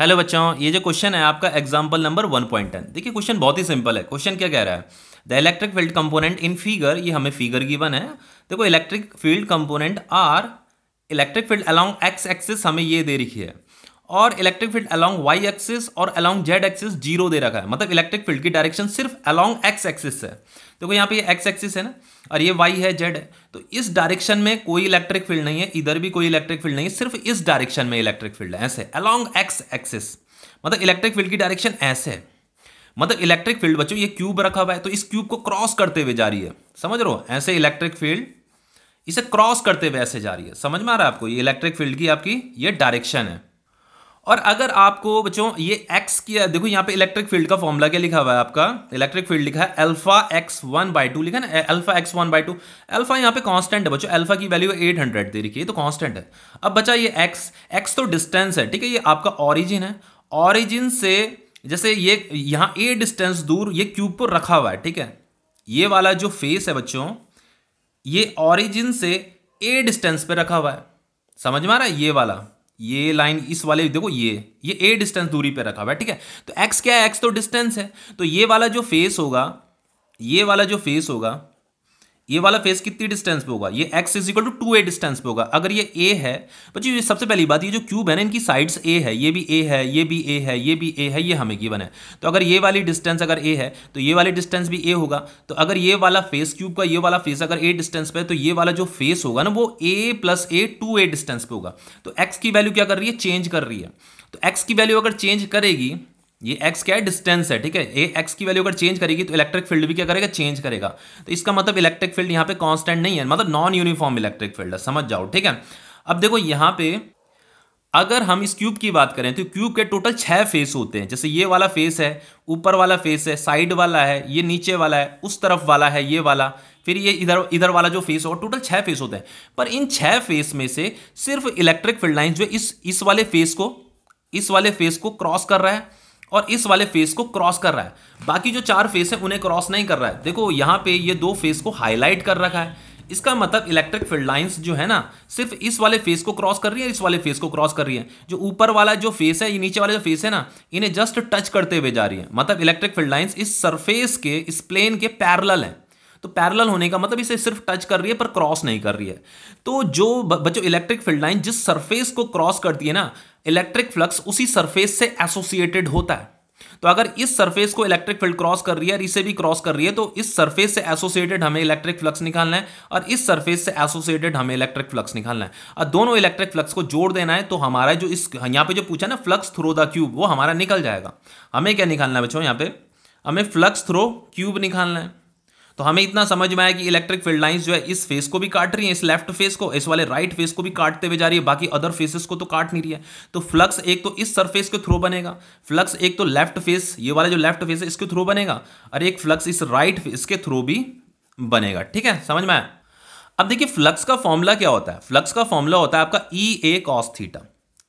hello बच्चों ये जो क्वेश्चन है आपका example number one point ten देखिए क्वेश्चन बहुत ही सिंपल है क्वेश्चन क्या कह रहा है the electric field component in figure ये हमें फिगर गिवन है देखो electric field component are electric field along x axis हमें ये दे रखी है और electric field along y axis और अलोंग जेड एक्सिस जीरो दे रखा है मतलब इलेक्ट्रिक फील्ड की डायरेक्शन सिर्फ अलोंग एक्स एक्सिस है देखो तो यहाँ पे एक्स एक्सिस है ना और ये वाई है जेड है तो इस डायरेक्शन में कोई इलेक्ट्रिक फील्ड नहीं है इधर भी कोई इलेक्ट्रिक फील्ड नहीं है सिर्फ इस डायरेक्शन में इलेक्ट्रिक फील्ड है ऐसे अलोंग एक्स एक्सिस मतलब इलेक्ट्रिक फील्ड की डायरेक्शन ऐसे है मतलब इलेक्ट्रिक फील्ड बच्चों ये क्यूब रखा हुआ है तो इस क्यूब को क्रॉस करते हुए जा रही है समझ रहो ऐसे इलेक्ट्रिक फील्ड इसे क्रॉस करते हुए ऐसे जा रही है समझ में आ रहा है आपको ये इलेक्ट्रिक फील्ड की आपकी ये डायरेक्शन है और अगर आपको बच्चों ये एक्स की देखो यहाँ पे इलेक्ट्रिक फील्ड का फॉर्मूला क्या लिखा हुआ है आपका इलेक्ट्रिक फील्ड लिखा है alpha x one by two लिखा ना alpha x one by two alpha यहाँ पे कांस्टेंट है बच्चों अल्फा की वैल्यू एट हंड्रेड दे रखी है तो कांस्टेंट है अब बच्चा ये एक्स एक्स तो डिस्टेंस है ठीक है ये आपका ऑरिजिन है ऑरिजिन से जैसे ये यहाँ ए डिस्टेंस दूर ये क्यूब पर रखा हुआ है ठीक है ये वाला जो फेस है बच्चों ये ऑरिजिन से ए डिस्टेंस पे रखा हुआ है समझ में आ रहा है ये वाला ये लाइन इस वाले देखो ये ये ए डिस्टेंस दूरी पे रखा हुआ है ठीक है तो एक्स क्या है एक्स तो डिस्टेंस है तो ये वाला जो फेस होगा ये वाला जो फेस होगा ये वाला फेस कितनी डिस्टेंस पे होगा ये x is equal to two a distance पे होगा अगर ये a है बच्चे ये सबसे पहली बात ये जो क्यूब है ना इनकी साइड्स a है ये भी a है ये भी a है ये भी a है ये हमें गिवन है तो अगर ये वाली डिस्टेंस अगर a है तो ये वाली डिस्टेंस भी a होगा तो अगर ये वाला फेस क्यूब का ये वाला फेस अगर ए डिस्टेंस पे है तो ये वाला जो फेस होगा ना वो a plus a two a distance पे होगा तो एक्स की वैल्यू क्या कर रही है चेंज कर रही है तो एक्स की वैल्यू अगर चेंज करेगी ये एक्स क्या है डिस्टेंस है ठीक है ये एक्स की वैल्यू अगर चेंज करेगी तो इलेक्ट्रिक फील्ड भी क्या करेगा चेंज करेगा तो इसका मतलब इलेक्ट्रिक फील्ड यहाँ पे कांस्टेंट नहीं है मतलब नॉन यूनिफॉर्म इलेक्ट्रिक फील्ड है समझ जाओ ठीक है अब देखो यहाँ पे अगर हम इस क्यूब की बात करें तो क्यूब के टोटल छः फेस होते हैं जैसे ये वाला फेस है ऊपर वाला फेस है साइड वाला है ये नीचे वाला है उस तरफ वाला है ये वाला फिर ये इधर इधर वाला जो फेस होगा टोटल छः फेस होते हैं पर इन छः फेस में से सिर्फ इलेक्ट्रिक फील्ड लाइन जो इस इस वाले फेस को इस वाले फेस को क्रॉस कर रहा है और इस वाले फेस को क्रॉस कर रहा है बाकी जो चार फेस है उन्हें क्रॉस नहीं कर रहा है देखो यहाँ पे ये दो फेस को हाईलाइट कर रखा है इसका मतलब इलेक्ट्रिक फील्ड लाइंस जो है ना सिर्फ इस वाले फेस को क्रॉस कर रही है इस वाले फेस को क्रॉस कर रही है जो ऊपर वाला जो फेस है ये नीचे वाला जो फेस है ना इन्हें जस्ट टच करते हुए जा रही है मतलब इलेक्ट्रिक फील्ड लाइंस इस सरफेस के इस प्लेन के पैरल है तो पैरेलल होने का मतलब इसे सिर्फ टच कर रही है पर क्रॉस नहीं कर रही है तो जो बच्चों इलेक्ट्रिक फील्ड लाइन जिस सरफेस को क्रॉस करती है ना इलेक्ट्रिक फ्लक्स उसी सरफेस से एसोसिएटेड होता है तो अगर इस सरफेस को इलेक्ट्रिक फील्ड क्रॉस कर रही है और इसे भी क्रॉस कर रही है तो इस सरफेस से एसोसिएटेड हमें इलेक्ट्रिक फ्लक्स निकालना है और इस सरफेस से एसोसिएटेड हमें इलेक्ट्रिक फ्लक्स निकालना है और दोनों इलेक्ट्रिक फ्लक्स को जोड़ देना है तो हमारा जो इस यहां पे जो पूछा ना फ्लक्स थ्रो द क्यूब वो हमारा निकल जाएगा हमें क्या निकालना है बच्चों यहां पर हमें फ्लक्स थ्रो क्यूब निकालना है तो हमें इतना समझ में आया कि इलेक्ट्रिक फील्ड लाइंस जो है इस फेस को भी काट रही है इस लेफ्ट फेस को इस वाले राइट फेस को भी काटते हुए जा रही है बाकी अदर फेसेस को तो काट नहीं रही है तो फ्लक्स एक तो इस सरफेस के थ्रू बनेगा फ्लक्स एक तो लेफ्ट फेस ये वाला जो लेफ्ट फेस है इसके थ्रू बनेगा और एक फ्लक्स इस राइट फेस के थ्रू भी बनेगा ठीक है समझ में आया अब देखिए फ्लक्स का फॉर्मूला क्या होता है फ्लक्स का फॉर्मूला होता है आपका E A cos theta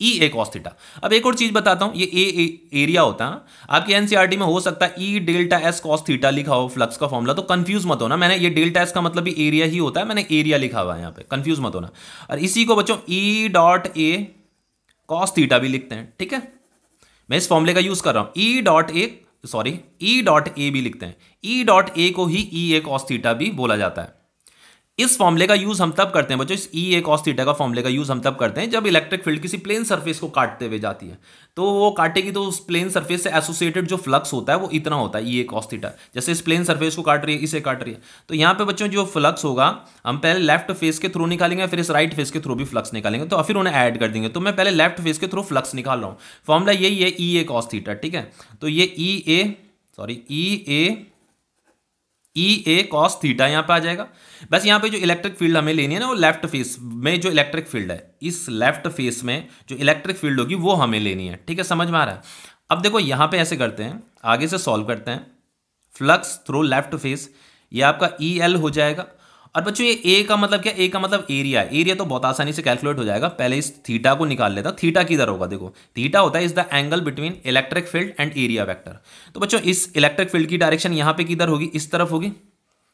E A cos theta अब एक और चीज बताता हूं ये ए, एरिया होता है आपके एनसीआरटी e में हो सकता है E delta S cos theta लिखा हो फ्लक्स का फॉर्मूला तो कंफ्यूज मत होना मैंने ये डेल्टा एस का मतलब भी एरिया ही होता है मैंने एरिया लिखा हुआ है यहां पे कंफ्यूज मत होना और इसी को बच्चों E dot A cos theta भी लिखते हैं ठीक है मैं इस फॉर्मूले का यूज कर रहा हूं E dot A sorry E dot A भी लिखते हैं ई डॉट ए को ही ई ए कॉस थीटा भी बोला जाता है इस फॉर्मूले का यूज हम तब करते हैं बच्चों इस ई ए कॉस थीटा का फॉर्मूले का यूज हम तब करते हैं जब इलेक्ट्रिक फील्ड किसी प्लेन सरफेस को काटते हुए जाती है तो वो काटेगी तो उस प्लेन सरफेस से एसोसिएटेड जो फ्लक्स होता है वो इतना होता है ई ए कॉस थीटा जैसे इस प्लेन सरफेस को काट रही है इसे काट रही है तो यहाँ पे बच्चों जो फ्लक्स होगा हम पहले लेफ्ट फेस के थ्रू निकालेंगे फिर इस राइट फेस के थ्रू भी फ्लक्स निकालेंगे तो फिर उन्हें ऐड कर देंगे तो मैं पहले लेफ्ट फेस के थ्रू फ्लक्स निकाल रहा हूँ फॉर्मूला यही है ई ए कॉस थीटा ठीक है तो ये E A sorry E A E A cos theta यहाँ पे आ जाएगा बस यहाँ पे जो इलेक्ट्रिक फील्ड हमें लेनी है ना वो लेफ्ट फेस में जो इलेक्ट्रिक फील्ड है इस लेफ्ट फेस में जो इलेक्ट्रिक फील्ड होगी वो हमें लेनी है ठीक है समझ में आ रहा है अब देखो यहाँ पे ऐसे करते हैं आगे से सॉल्व करते हैं फ्लक्स थ्रू लेफ्ट फेस ये आपका ई e एल हो जाएगा और बच्चों ये ए का मतलब क्या ए का मतलब एरिया है एरिया तो बहुत आसानी से कैलकुलेट हो जाएगा पहले इस थीटा को निकाल लेता थीटा किधर होगा देखो थीटा होता है is the angle between electric field and area vector तो बच्चों इस इलेक्ट्रिक फील्ड की डायरेक्शन यहाँ पे किधर होगी इस तरफ होगी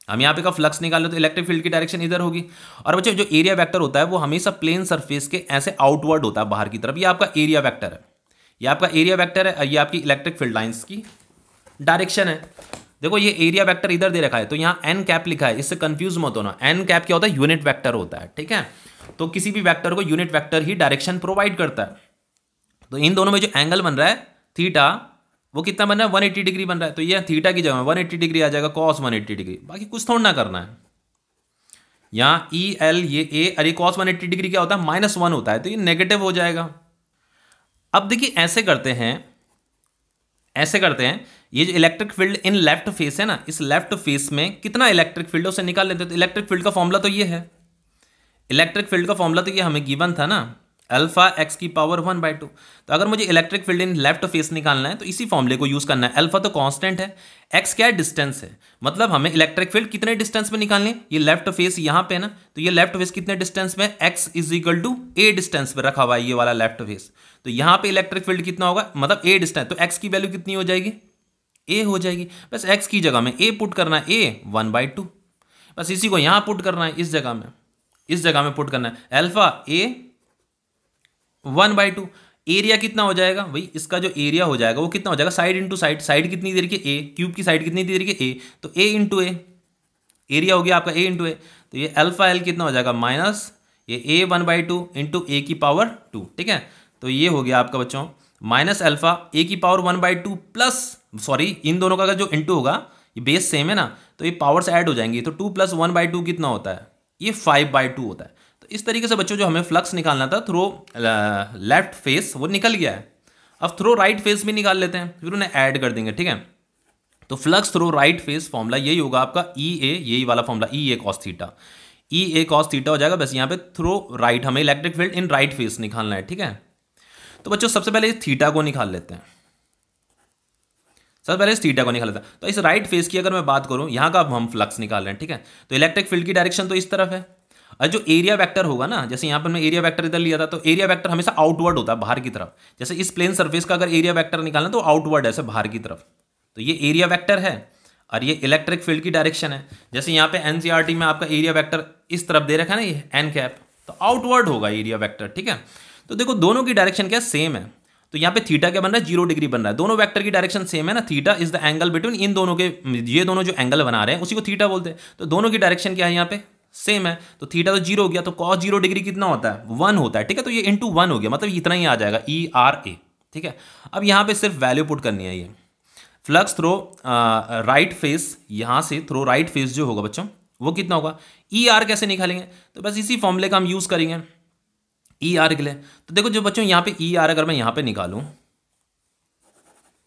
हम यहाँ पे का फ्लक्स निकाल तो इलेक्ट्रिक फील्ड की डायरेक्शन इधर होगी और बच्चों जो एरिया वैक्टर होता है वो हमेशा प्लेन सरफेस के ऐसे आउटवर्ड होता है बाहर की तरफ ये आपका एरिया वैक्टर है ये आपका एरिया वैक्टर है ये आपकी इलेक्ट्रिक फील्ड लाइन्स की डायरेक्शन है देखो ये एरिया वेक्टर इधर दे रखा है तो यहाँ एन कैप लिखा है इससे कंफ्यूज मत होना एन कैप क्या होता है यूनिट वेक्टर होता है ठीक है तो किसी भी वेक्टर को यूनिट वेक्टर ही डायरेक्शन प्रोवाइड करता है तो इन दोनों में जो एंगल बन रहा है थीटा वो कितना बन रहा है एट्टी डिग्री बन रहा है तो ये थीटा की जगह एट्टी डिग्री आ जाएगा कॉस एट्टी डिग्री बाकी कुछ थोड़ा ना करना है यहाँ ई e, एल ये ए अरे कॉस एट्टी डिग्री क्या होता है माइनस वन होता है तो ये नेगेटिव हो जाएगा अब देखिए ऐसे करते हैं ऐसे करते हैं ये जो electric field in left face है ना इस लेफ्ट फेस में कितना इलेक्ट्रिक फील्ड उसे निकाल लेते हैं तो इलेक्ट्रिक फील्ड का फॉर्मूला तो ये है इलेक्ट्रिक फील्ड का फॉर्मूला तो ये हमें गिवन था ना अल्फा एक्स की पावर वन बाई टू तो अगर मुझे electric field in left face निकालना है तो इसी फॉर्मूले को यूज़ करना है अल्फा तो कांस्टेंट है एक्स क्या डिस्टेंस है मतलब हमें इलेक्ट्रिक फील्ड कितने डिस्टेंस में निकालने ये लेफ्ट फेस यहाँ पे है ना तो ये लेफ्ट फेस कितने डिस्टेंस में x is equal to a distance पर रखा हुआ है ये वाला लेफ्ट फेस तो यहाँ पे इलेक्ट्रिक फील्ड कितना होगा मतलब ए डिस्टेंस तो एक्स की वैल्यू कितनी हो जाएगी ए हो जाएगी बस एक्स की जगह में ए पुट करना है ए वन बाई टू बस इसी को यहाँ पुट करना है इस जगह में इस जगह में पुट करना है alpha a one by two area कितना हो जाएगा भाई इसका जो एरिया हो जाएगा वो कितना हो जाएगा साइड इंटू साइड साइड कितनी देर की ए क्यूब की साइड कितनी देर की ए तो ए इंटू ए एरिया हो गया आपका ए इंटू ए तो ये अल्फा एल कितना हो जाएगा माइनस ये a one by two into a की पावर टू ठीक है तो ये हो गया आपका बच्चों माइनस अल्फा ए की power one by two plus sorry इन दोनों का जो इंटू होगा ये बेस सेम है ना तो ये पावर्स ऐड हो जाएंगी तो two plus one by two कितना होता है ये फाइव बाई टू होता है इस तरीके से बच्चों जो हमें फ्लक्स निकालना था थ्रो लेफ्ट फेस वो निकल गया है अब थ्रो राइट फेस भी निकाल लेते हैं फिर उन्हें ऐड कर देंगे ठीक है तो flux through right face formula यही होगा आपका ई e ए यही वाला formula E A cos theta E A cos theta हो जाएगा बस यहाँ पे थ्रो राइट हमें electric field in right face निकालना है ठीक है तो बच्चों सबसे पहले इस थीटा को निकाल लेते हैं सबसे पहले इस थीटा को निकाल लेते हैं तो इस राइट फेस की अगर मैं बात करूं यहाँ का हम फ्लक्स निकाल रहे हैं ठीक है तो इलेक्ट्रिक फील्ड की डायरेक्शन तो इस तरफ है जो एरिया वेक्टर होगा ना जैसे यहाँ पर मैं एरिया वेक्टर इधर लिया था तो एरिया वेक्टर हमेशा आउटवर्ड होता है बाहर की तरफ जैसे इस प्लेन सर्फेस का अगर एरिया वैक्टर निकालना तो आउटवर्ड है बाहर की तरफ तो ये एरिया वैक्टर है और ये इलेक्ट्रिक फील्ड की डायरेक्शन है जैसे यहाँ पे एन e में आपका एरिया वैक्टर इस तरफ दे रखा है ना ये एन कैप तो आउटवर्ड होगा एरिया वैक्टर ठीक है तो देखो दोनों की डायरेक्शन क्या सेम है तो यहाँ पे थीटा क्या बन रहा है जीरो डिग्री बन रहा है दोनों वेक्टर की डायरेक्शन सेम है ना theta is the angle between इन दोनों के ये दोनों जो एंगल बना रहे हैं उसी को थीटा बोलते हैं तो दोनों की डायरेक्शन क्या है यहाँ पे सेम है तो थीटा तो जीरो हो गया तो कॉस जीरो डिग्री कितना होता है वन होता है ठीक है तो ये इंटू वन हो गया मतलब इतना ही आ जाएगा ई आर ए ठीक है अब यहाँ पे सिर्फ वैल्यू पुट करनी है ये फ्लक्स थ्रो राइट फेस यहाँ से थ्रो राइट फेस जो होगा बच्चों वो कितना होगा ई e आर कैसे निकालेंगे तो बस इसी फॉर्मूले का हम यूज़ करेंगे ई e आर के लिए तो देखो जो बच्चों यहाँ पे ई e आर अगर मैं यहाँ पे निकालूँ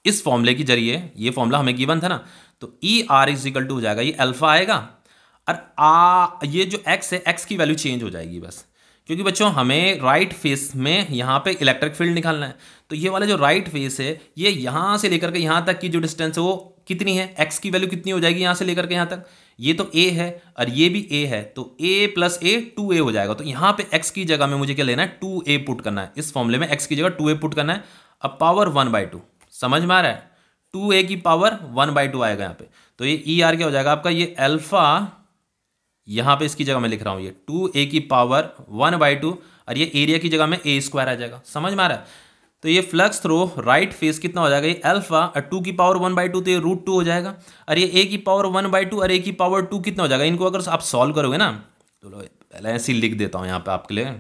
इस फॉर्मूले के जरिए ये फॉर्मूला हमें गिवन था ना तो E R is equal to हो जाएगा ये अल्फा आएगा और आ ये जो एक्स है एक्स की वैल्यू चेंज हो जाएगी बस क्योंकि बच्चों हमें राइट फेस में यहाँ पे इलेक्ट्रिक फील्ड निकालना है तो ये वाला जो राइट फेस है ये यहाँ से लेकर के यहाँ तक की जो डिस्टेंस है वो कितनी है एक्स की वैल्यू कितनी हो जाएगी यहाँ से लेकर के यहाँ तक ये तो ए है और ये भी ए है तो ए प्लस ए टू ए हो जाएगा तो यहाँ पे एक्स की जगह में मुझे क्या लेना है टू ए पुट करना है इस फॉर्मले में एक्स की जगह टू ए पुट करना है अब पावर वन बाई टू समझ में आ रहा है टू ए की पावर वन बाई टू आएगा यहाँ पे तो ये ई e आर क्या हो जाएगा आपका ये अल्फा यहाँ पे इसकी जगह मैं लिख रहा हूँ ये टू ए की पावर वन बाई टू और ये एरिया की जगह में ए स्क्वायर आ जाएगा समझ में आ रहा है तो ये फ्लक्स थ्रो राइट फेस कितना हो जाएगा ये अल्फा और टू की पावर वन बाई टू तो ये रूट टू हो जाएगा और ये ए की पावर वन बाई टू और ए की पावर टू कितना हो जाएगा इनको अगर आप सॉल्व करोगे ना तो पहले ऐसे ही लिख देता हूँ यहाँ पे आपके लिए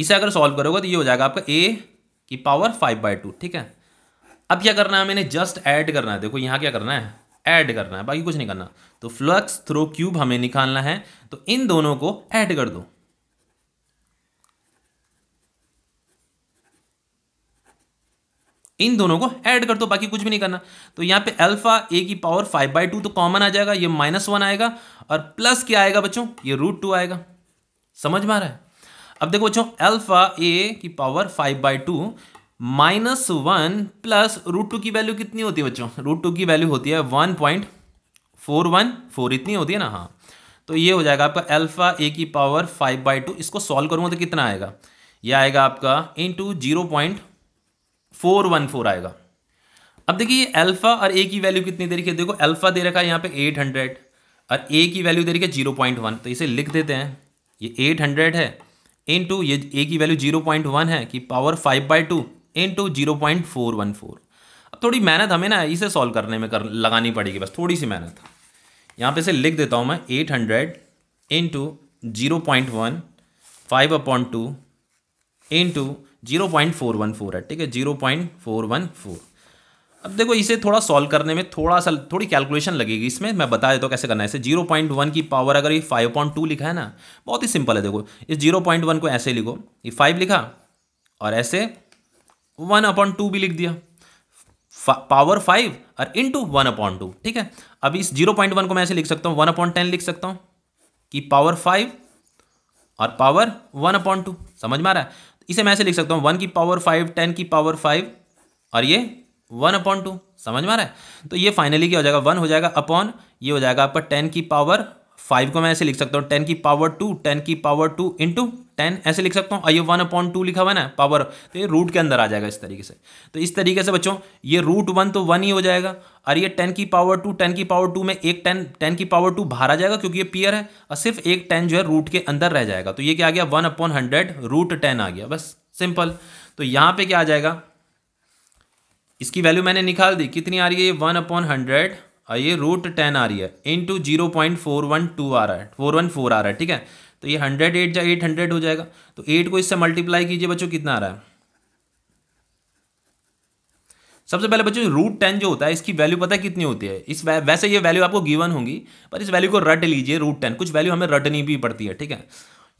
इसे अगर सॉल्व करोगे तो ये हो जाएगा आपका ए की पावर फाइव बाई टू ठीक है अब क्या करना है मैंने जस्ट ऐड करना है देखो यहाँ क्या करना है ऐड करना है बाकी कुछ नहीं करना तो फ्लक्स थ्रो क्यूब हमें निकालना है तो इन दोनों को ऐड कर दो इन दोनों को ऐड कर दो बाकी कुछ भी नहीं करना तो यहां पे अल्फा ए की पावर फाइव बाई टू तो कॉमन आ जाएगा ये माइनस वन आएगा और प्लस क्या आएगा बच्चों ये रूट टू आएगा समझ में आ रहा है अब देखो बच्चों अल्फा ए की power five by two minus one plus root two की वैल्यू कितनी होती है बच्चों रूट टू की वैल्यू होती है one point four one four इतनी होती है ना हाँ तो ये हो जाएगा आपका अल्फा ए की पावर फाइव बाई टू इसको सॉल्व करूँगा तो कितना आएगा ये आएगा आपका into zero point four one four आएगा अब देखिए अल्फा और ए की वैल्यू कितनी दे रखी है देखो अल्फा दे रखा है यहाँ पे एट हंड्रेड और ए की वैल्यू दे रखी है जीरो पॉइंट वन तो इसे लिख देते हैं ये एट हंड्रेड है इन टू ये ए की वैल्यू जीरो पॉइंट वन है कि power five by two into zero point four one four अब थोड़ी मेहनत हमें ना इसे सॉल्व करने में कर लगानी पड़ेगी बस थोड़ी सी मेहनत यहाँ पे से लिख देता हूँ मैं eight hundred into zero point one five upon two into zero point four one four है ठीक है zero point four one four अब देखो इसे थोड़ा सॉल्व करने में थोड़ा सा थोड़ी कैलकुलेशन लगेगी इसमें मैं बता देता हूँ कैसे करना है इसे जीरो पॉइंट वन की पावर अगर ये फाइव पॉइंट टू लिखा है ना बहुत ही सिंपल है देखो इस जीरो पॉइंट वन को ऐसे लिखो ये फाइव लिखा और ऐसे वन अपॉन टू भी लिख दिया पावर फाइव और into one upon two ठीक है अब इस जीरो पॉइंट वन को मैं ऐसे लिख सकता हूँ वन अपॉन टेन लिख सकता हूं कि पावर फाइव और पावर वन अपॉन टू समझ में आ रहा है इसे मैं ऐसे लिख सकता हूँ वन की पावर फाइव टेन की पावर फाइव और ये वन अपॉन टू समझ में आ रहा है तो ये फाइनली क्या हो जाएगा वन हो जाएगा अपॉन ये हो जाएगा आपका टेन की पावर फाइव को मैं ऐसे लिख सकता हूँ टेन की पावर टू टेन की पावर टू इंटू टेन ऐसे लिख सकता हूँ आई वन अपॉइंट टू लिखा हुआ है ना पावर तो ये रूट के अंदर आ जाएगा इस तरीके से तो इस तरीके से बच्चों ये रूट वन तो वन ही हो जाएगा और ये टेन की पावर टू टेन की पावर टू में एक टेन टेन की पावर टू बाहर आ जाएगा क्योंकि ये पियर है और सिर्फ एक टेन जो है रूट के अंदर रह जाएगा तो ये क्या आ गया one upon hundred root ten आ गया बस सिंपल तो यहाँ पे क्या आ जाएगा इसकी वैल्यू मैंने निकाल दी कितनी आ रही है ये वन अपॉन हंड्रेड और ये रूट टेन आ रही है into zero point four one two आ रहा है फोर वन फोर आ रहा है ठीक है तो ये हंड्रेड एट या एट हंड्रेड हो जाएगा तो एट को इससे मल्टीप्लाई कीजिए बच्चों कितना आ रहा है सबसे पहले बच्चों रूट टेन जो होता है इसकी वैल्यू पता है कितनी होती है इस वै, वैसे ये वैल्यू आपको गिवन होंगी पर इस वैल्यू को रट लीजिए रूट टेन कुछ वैल्यू हमें रटनी भी पड़ती है ठीक है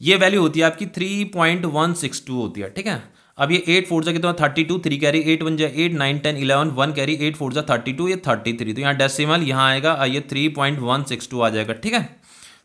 ये वैल्यू होती है आपकी three point one six two होती है ठीक है अब ये एट फोर जा कितना thirty two three carry eight one जाए eight nine ten eleven one carry eight four जा थर्टी टू ये थर्टी थ्री तो यहाँ डेसिमल यहाँ आएगा ये three point one six two आ जाएगा ठीक है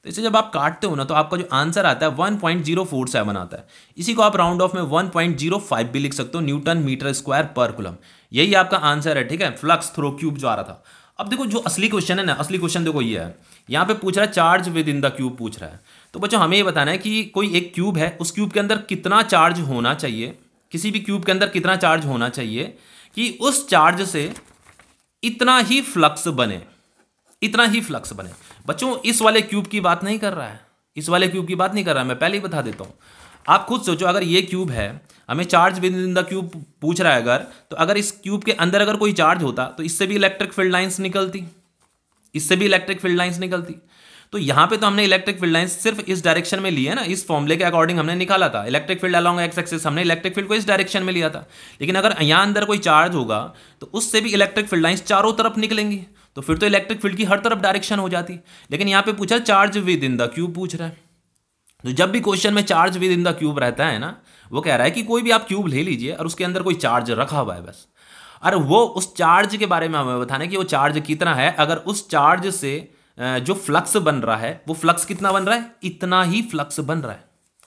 तो इसे जब आप काटते हो ना तो आपका जो आंसर आता है one point zero four seven आता है इसी को आप राउंड ऑफ में वन पॉइंट जीरो फाइव भी लिख सकते हो न्यूटन मीटर स्क्वायर पर कुलम यही आपका आंसर है ठीक है फ्लक्स थ्रो क्यूब जो आ रहा था अब देखो जो असली क्वेश्चन है ना असली क्वेश्चन देखो ये है यहाँ पे पूछ रहा है charge within the cube पूछ रहा है तो बच्चों हमें ये बताना है कि कोई एक क्यूब है उस क्यूब के अंदर कितना चार्ज होना चाहिए किसी भी क्यूब के अंदर कितना चार्ज होना चाहिए कि उस चार्ज से इतना ही फ्लक्स बने इतना ही फ्लक्स बने बच्चों इस वाले क्यूब की बात नहीं कर रहा है इस वाले क्यूब की बात नहीं कर रहा है मैं पहले ही बता देता हूँ आप खुद सोचो अगर ये क्यूब है हमें charge within the cube पूछ रहा है अगर तो अगर इस क्यूब के अंदर अगर कोई चार्ज होता तो इससे भी इलेक्ट्रिक फील्ड लाइंस निकलती इससे भी इलेक्ट्रिक फील्ड लाइंस निकलती तो यहाँ पे तो हमने इलेक्ट्रिक फील्ड लाइंस सिर्फ इस डायरेक्शन में लिए ना इस फॉर्मले के अकॉर्डिंग हमने निकाला था electric field along x axis हमने इलेक्ट्रिक फील्ड को इस डायरेक्शन में लिया था लेकिन अगर यहाँ अंदर कोई चार्ज होगा तो उससे भी इलेक्ट्रिक फील्ड लाइंस चारों तरफ निकलेंगी तो फिर तो इलेक्ट्रिक फील्ड की हर तरफ डायरेक्शन हो जाती लेकिन यहाँ पे पूछा charge within the cube पूछ रहा है तो जब भी क्वेश्चन में charge within the cube रहता है ना वो कह रहा है कि कोई भी आप क्यूब ले लीजिए और उसके अंदर कोई चार्ज रखा हुआ है बस और वो उस चार्ज के बारे में हमें बताना कि वो चार्ज कितना है अगर उस चार्ज से जो फ्लक्स बन रहा है वो फ्लक्स कितना बन रहा है इतना ही फ्लक्स बन रहा है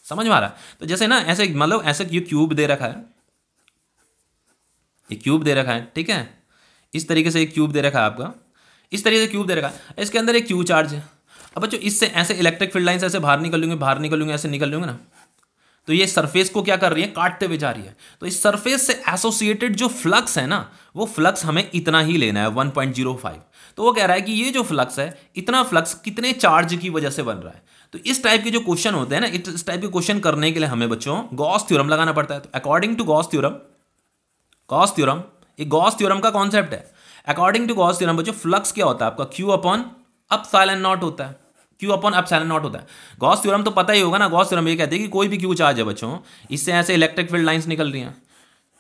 समझ में आ रहा है तो जैसे ना ऐसे मतलब ऐसे ये क्यूब दे रखा है ये क्यूब दे रखा है ठीक है इस तरीके से एक क्यूब दे रखा है आपका इस तरीके से क्यूब दे रखा है इसके अंदर एक क्यू चार्ज है अब बच्चों इससे ऐसे इलेक्ट्रिक फील्ड लाइन ऐसे बाहर निकल बाहर निकल ऐसे निकल लूंगे ना तो ये सरफेस को क्या कर रही है काटते हुए जा रही है तो इस सरफेस से एसोसिएटेड जो फ्लक्स है ना वो फ्लक्स हमें इतना ही लेना है 1.05 तो वो कह रहा है कि ये जो फ्लक्स है इतना फ्लक्स कितने चार्ज की वजह से बन रहा है तो इस टाइप के जो क्वेश्चन होते हैं ना इस टाइप के क्वेश्चन करने के लिए हमें बच्चों गॉस थ्योरम लगाना पड़ता है तो according to Gauss theorem Gauss theorem ये गॉस थ्योरम का कॉन्सेप्ट है अकॉर्डिंग टू गॉस थ्योरम बच्चों फ्लक्स क्या होता है आपका q upon epsilon naught होता है q upon epsilon naught होता है गॉस थ्योरम तो पता ही होगा ना गॉस थ्योरम ये कहते हैं कि कोई भी क्यू चार्ज है बच्चों इससे ऐसे इलेक्ट्रिक फील्ड लाइन्स निकल रही हैं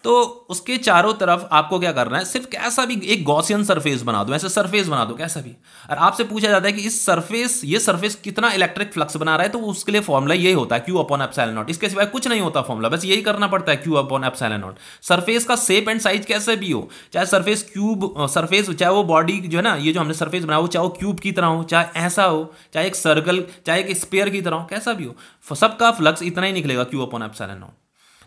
तो उसके चारों तरफ आपको क्या करना है सिर्फ कैसा भी एक गॉसियन सरफेस बना दो ऐसे सरफेस बना दो कैसा भी और आपसे पूछा जाता है कि इस सरफेस ये सरफेस कितना इलेक्ट्रिक फ्लक्स बना रहा है तो उसके लिए फॉर्मूला यही होता है क्यू अपॉन एप्साइल नॉट इसके सिवाय कुछ नहीं होता फॉर्मला बस यही करना पड़ता है q upon epsilon naught surface का सेप एंड साइज कैसे भी हो चाहे सरफेस क्यूब सरफेस चाहे वो बॉडी जो है ना ये जो हमने सरफेस बनाया हो चाहे वो क्यूब की तरह हो चाहे ऐसा हो चाहे एक सर्कल चाहे एक स्पेयर की तरह हो कैसा भी हो सबका फ्लक्स इतना ही निकलेगा क्यू अपॉन एप्साइल नॉट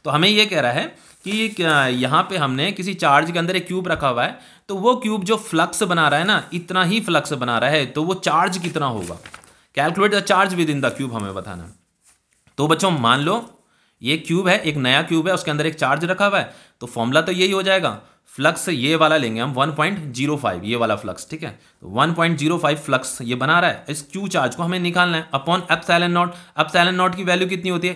तो हमें यह कह रहा है कि यहाँ पे हमने किसी चार्ज के अंदर एक क्यूब रखा हुआ है तो वो क्यूब जो फ्लक्स बना रहा है ना इतना ही फ्लक्स बना रहा है तो वो चार्ज कितना होगा calculate the charge within the cube हमें बताना तो बच्चों मान लो ये क्यूब है एक नया क्यूब है उसके अंदर एक चार्ज रखा हुआ है तो फॉर्मूला तो यही हो जाएगा फ्लक्स ये वाला लेंगे हम 1.05 ये वाला फ्लक्स ठीक है तो 1.05 फ्लक्स ये बना रहा है इस क्यू चार्ज को हमें निकालना है upon epsilon naught epsilon naught की वैल्यू कितनी होती है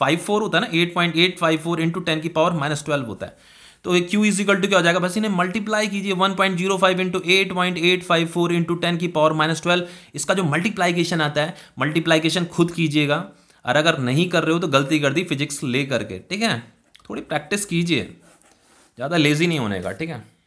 फाइव फोर होता है ना eight point eight five four into ten की पावर माइनस ट्वेल्व होता है तो एक क्यू इक्वल टू क्या हो जाएगा बस इन्हें मल्टीप्लाई कीजिए one point zero five into eight point eight five four into ten की पावर माइनस ट्वेल्व इसका जो मल्टीप्लाइकेशन आता है मल्टीप्लाइकेशन खुद कीजिएगा और अगर नहीं कर रहे हो तो गलती कर दी फिजिक्स ले करके ठीक है थोड़ी प्रैक्टिस कीजिए ज़्यादा लेजी नहीं होने का ठीक है